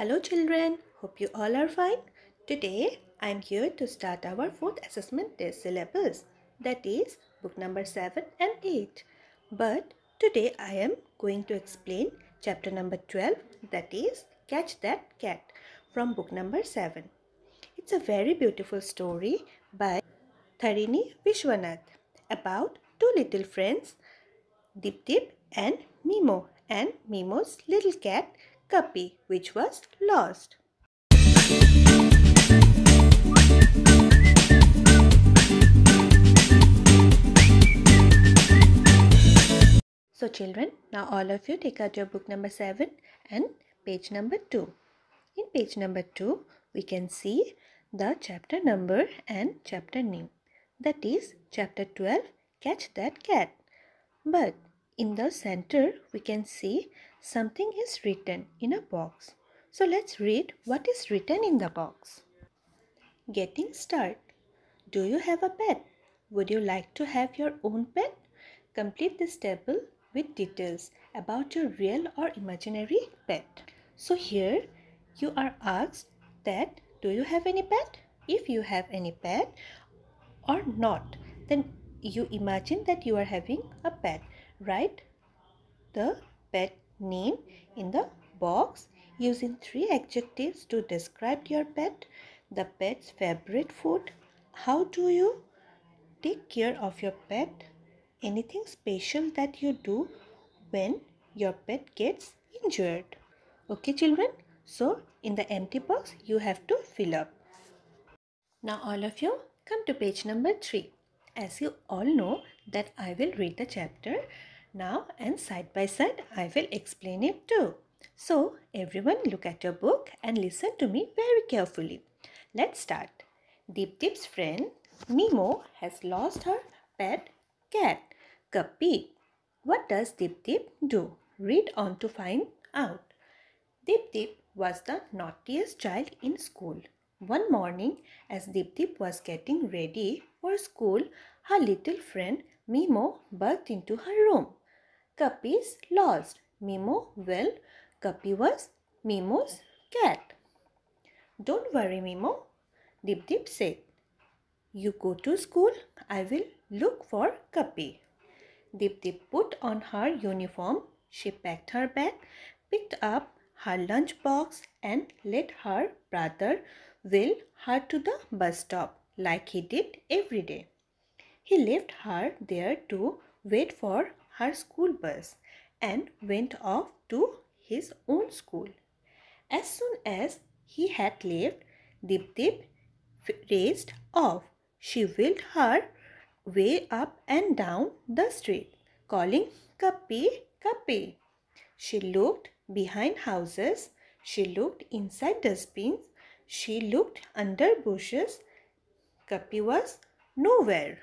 Hello children, hope you all are fine. Today I am here to start our fourth assessment test syllabus that is book number 7 and 8. But today I am going to explain chapter number 12 that is Catch That Cat from book number 7. It's a very beautiful story by Tharini Vishwanath about two little friends Dip Dip and Mimo and Mimo's little cat Guppy, which was lost. So children, now all of you take out your book number 7 and page number 2. In page number 2, we can see the chapter number and chapter name. That is chapter 12, Catch That Cat. But in the center, we can see Something is written in a box. So let's read what is written in the box. Getting started. Do you have a pet? Would you like to have your own pet? Complete this table with details about your real or imaginary pet. So here you are asked that do you have any pet? If you have any pet or not, then you imagine that you are having a pet. Write the pet name in the box using three adjectives to describe your pet, the pet's favorite food, how do you take care of your pet, anything special that you do when your pet gets injured. Okay children, so in the empty box you have to fill up. Now all of you come to page number 3. As you all know that I will read the chapter now and side by side I will explain it too. So everyone look at your book and listen to me very carefully. Let's start. Deep Deep's friend Mimo has lost her pet cat, Guppy. What does Deep Deep do? Read on to find out. Deep Deep was the naughtiest child in school. One morning, as Deep Deep was getting ready for school, her little friend Mimo burst into her room. Guppy's lost. Mimo will. Guppy was Mimo's cat. Don't worry, Mimo. Dip Dip said. You go to school. I will look for Guppy. Dip Dip put on her uniform. She packed her bag, picked up her lunch box, and led her brother Will her to the bus stop like he did every day. He left her there to wait for her school bus and went off to his own school. As soon as he had left, Dip Dip raced off. She wheeled her way up and down the street, calling Kapi Kapi. She looked behind houses, she looked inside dustbins, she looked under bushes. Kapi was nowhere.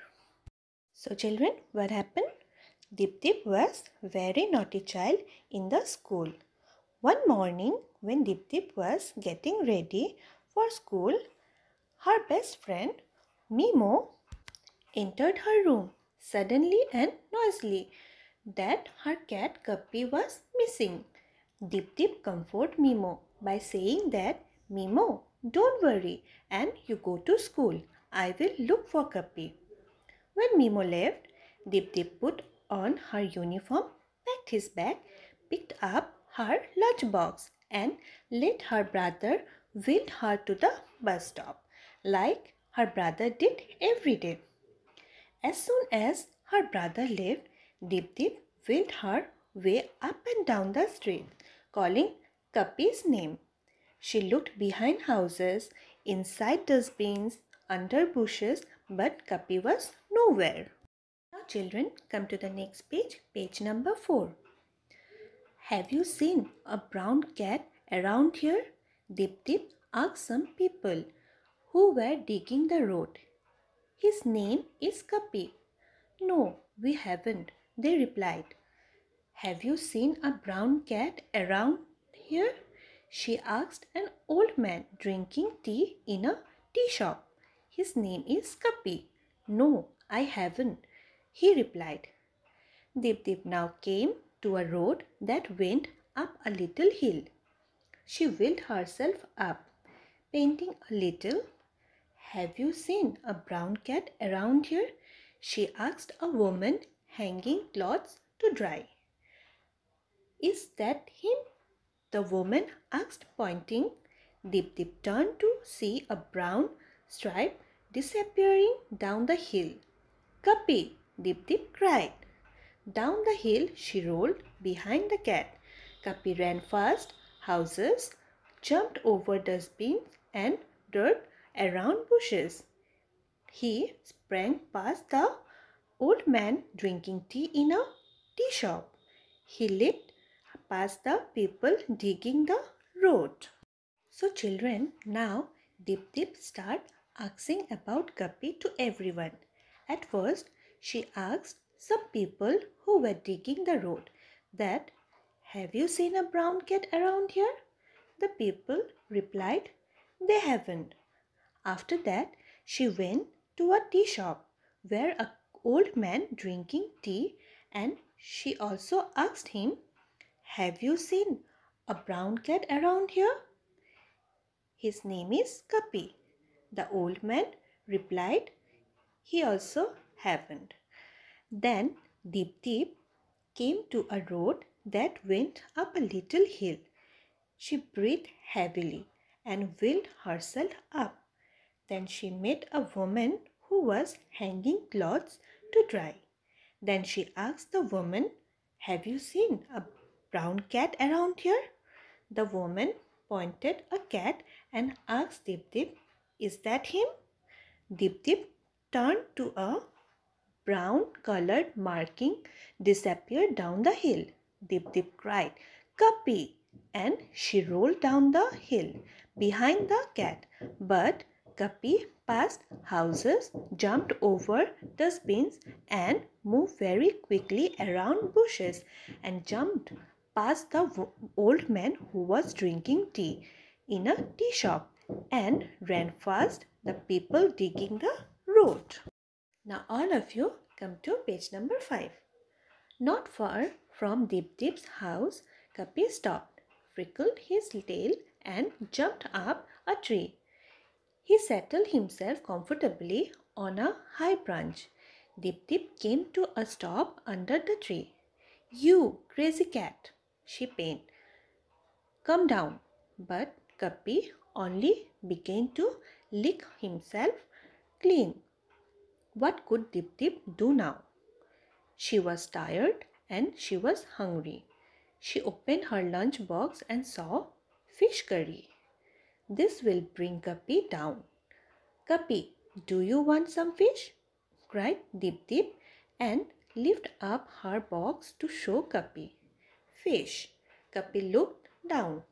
So children, what happened? Dip dip was very naughty child in the school. One morning when Dip dip was getting ready for school, her best friend Mimo entered her room suddenly and noisily that her cat Guppy was missing. Dip dip comforted Mimo by saying that Mimo, don't worry and you go to school. I will look for Guppy. When Mimo left, Dip dip put on her uniform, packed his bag, picked up her lunch box, and let her brother wheel her to the bus stop, like her brother did every day. As soon as her brother left, Deep Deep wheeled her way up and down the street, calling Kapi's name. She looked behind houses, inside dustbins, under bushes, but Kapi was nowhere children, come to the next page, page number 4. Have you seen a brown cat around here? Dip Dip asked some people who were digging the road. His name is Kapi. No, we haven't, they replied. Have you seen a brown cat around here? She asked an old man drinking tea in a tea shop. His name is Kapi. No, I haven't, he replied. dip." now came to a road that went up a little hill. She wheeled herself up, panting a little. Have you seen a brown cat around here? She asked a woman hanging clothes to dry. Is that him? The woman asked, pointing. Deep Deep turned to see a brown stripe disappearing down the hill. Guppy, Dip Dip cried. Down the hill she rolled behind the cat. Guppy ran fast, houses, jumped over dustbins and dirt around bushes. He sprang past the old man drinking tea in a tea shop. He leaped past the people digging the road. So children, now Dip Dip start asking about Guppy to everyone. At first, she asked some people who were digging the road that have you seen a brown cat around here? The people replied they haven't. After that she went to a tea shop where a old man drinking tea and she also asked him have you seen a brown cat around here? His name is Kapi. The old man replied. He also happened. Then Deep Deep came to a road that went up a little hill. She breathed heavily and wheeled herself up. Then she met a woman who was hanging clothes to dry. Then she asked the woman, Have you seen a brown cat around here? The woman pointed a cat and asked Deep Deep, Is that him? Deep Deep turned to a brown colored marking disappeared down the hill. Dip Dip cried, Guppy! And she rolled down the hill behind the cat. But Guppy passed houses, jumped over the bins, and moved very quickly around bushes and jumped past the old man who was drinking tea in a tea shop and ran past the people digging the road. Now all of you come to page number 5. Not far from Deep Deep's house, Kapi stopped, frickled his tail and jumped up a tree. He settled himself comfortably on a high branch. Deep Deep came to a stop under the tree. You crazy cat, she pained. Come down. But Kapi only began to lick himself clean. What could Dip Dip do now? She was tired and she was hungry. She opened her lunch box and saw fish curry. This will bring Guppy down. Guppy, do you want some fish? cried Dip Dip and lifted up her box to show Guppy. Fish. Guppy looked down.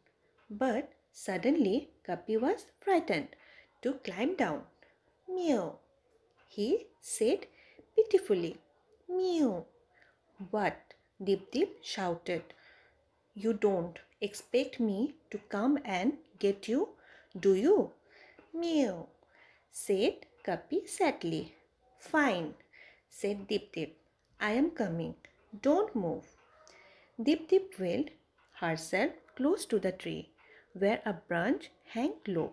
But suddenly Guppy was frightened to climb down. Meow he said pitifully. Mew. What? Dip Dip shouted. You don't expect me to come and get you, do you? Mew, said Guppy sadly. Fine, said Dip Dip. I am coming. Don't move. Dip Dip wheeled herself close to the tree where a branch hung low.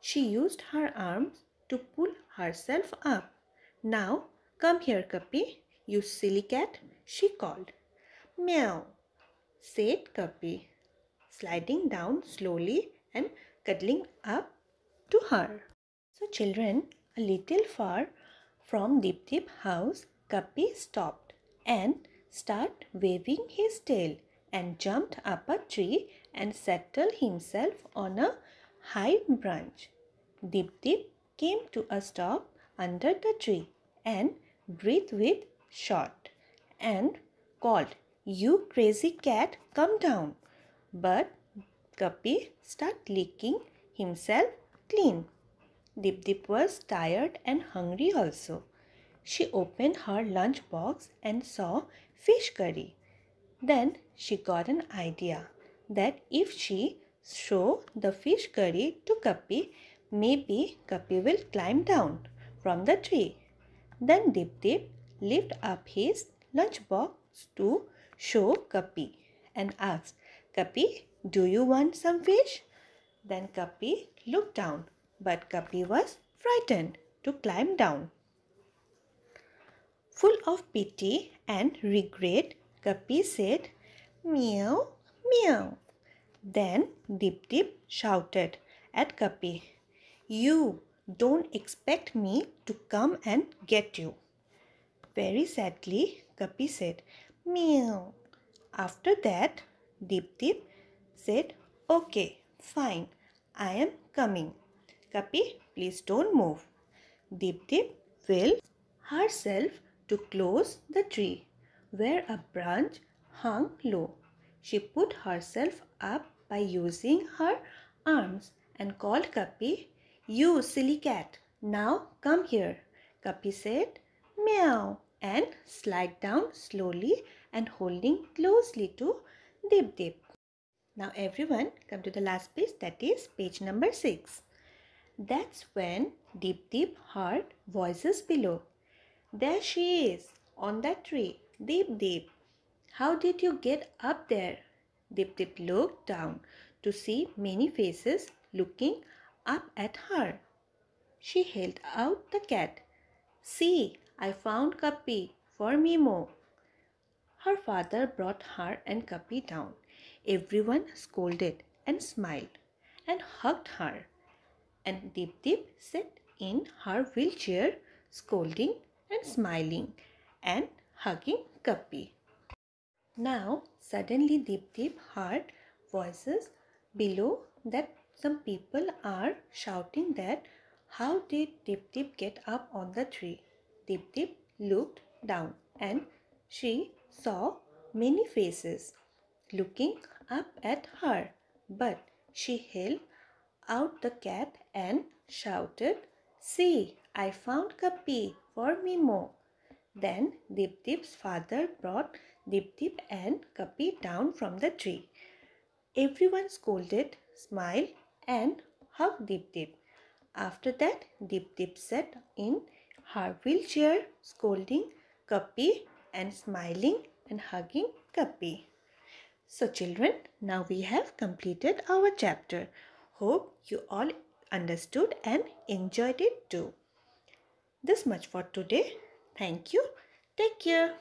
She used her arms to pull herself up. Now, come here, Guppy, you silly cat, she called. Meow, said Guppy, sliding down slowly and cuddling up to her. So, children, a little far from Deep Deep house, Guppy stopped and started waving his tail and jumped up a tree and settled himself on a high branch. Deep Deep came to a stop under the tree and breathed with short and called, You crazy cat, come down. But Guppy started licking himself clean. Dip Dip was tired and hungry also. She opened her lunch box and saw fish curry. Then she got an idea that if she show the fish curry to Guppy, maybe Guppy will climb down from the tree. Then Dip Dip lifted up his lunchbox to show Kapi and asked, "Kapi, do you want some fish? Then Kapi looked down, but Kapi was frightened to climb down. Full of pity and regret, Kapi said, Meow, meow. Then Dip Dip shouted at Kapi, You don't expect me to come and get you. Very sadly, Guppy said, Meow. After that, Deep Deep said, Okay, fine. I am coming. Guppy, please don't move. Deep Deep will herself to close the tree where a branch hung low. She put herself up by using her arms and called Guppy you silly cat, now come here. Guppy said, Meow, and slide down slowly and holding closely to Dip Dip. Now everyone come to the last page that is page number 6. That's when Dip Dip heard voices below. There she is on that tree. Dip Dip. how did you get up there? Dip Dip looked down to see many faces looking up at her. She held out the cat. See, I found Guppy for Mimo. Her father brought her and Guppy down. Everyone scolded and smiled and hugged her. And Dip Dip sat in her wheelchair, scolding and smiling and hugging Guppy. Now, suddenly Deep Deep heard voices below that some people are shouting that how did Dip Dip get up on the tree? Dip Dip looked down and she saw many faces looking up at her. But she held out the cat and shouted, See, I found Kapi for Mimo. Then Dip Dip's father brought Dip Dip and Kapi down from the tree. Everyone scolded, smiled, and hug Deep Deep. After that, Deep Deep sat in her wheelchair, scolding Guppy and smiling and hugging Guppy. So children, now we have completed our chapter. Hope you all understood and enjoyed it too. This much for today. Thank you. Take care.